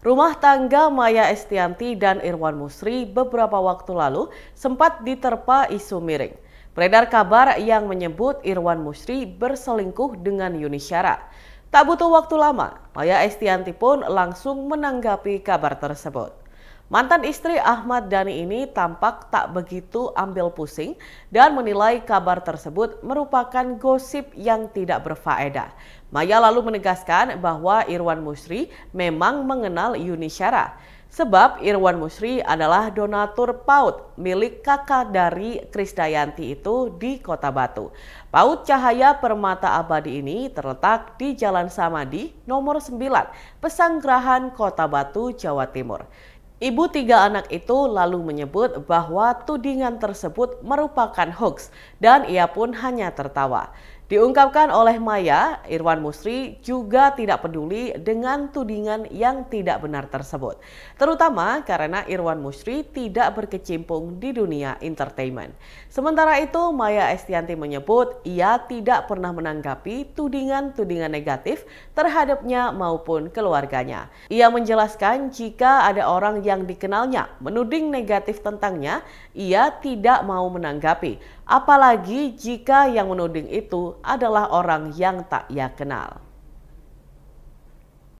Rumah tangga Maya Estianti dan Irwan Musri beberapa waktu lalu sempat diterpa isu miring. Beredar kabar yang menyebut Irwan Musri berselingkuh dengan Yuni Syara. Tak butuh waktu lama, Maya Estianti pun langsung menanggapi kabar tersebut. Mantan istri Ahmad Dhani ini tampak tak begitu ambil pusing dan menilai kabar tersebut merupakan gosip yang tidak berfaedah. Maya lalu menegaskan bahwa Irwan Musri memang mengenal Yuni Syara. Sebab Irwan Musri adalah donatur Paut milik kakak dari Krisdayanti itu di Kota Batu. Paut Cahaya Permata Abadi ini terletak di Jalan Samadi nomor 9, Pesanggrahan Kota Batu, Jawa Timur. Ibu tiga anak itu lalu menyebut bahwa tudingan tersebut merupakan hoax dan ia pun hanya tertawa. Diungkapkan oleh Maya, Irwan Musri juga tidak peduli dengan tudingan yang tidak benar tersebut. Terutama karena Irwan Musri tidak berkecimpung di dunia entertainment. Sementara itu, Maya Estianti menyebut ia tidak pernah menanggapi tudingan-tudingan negatif terhadapnya maupun keluarganya. Ia menjelaskan jika ada orang yang dikenalnya menuding negatif tentangnya, ia tidak mau menanggapi apalagi jika yang menuding itu adalah orang yang tak ia kenal.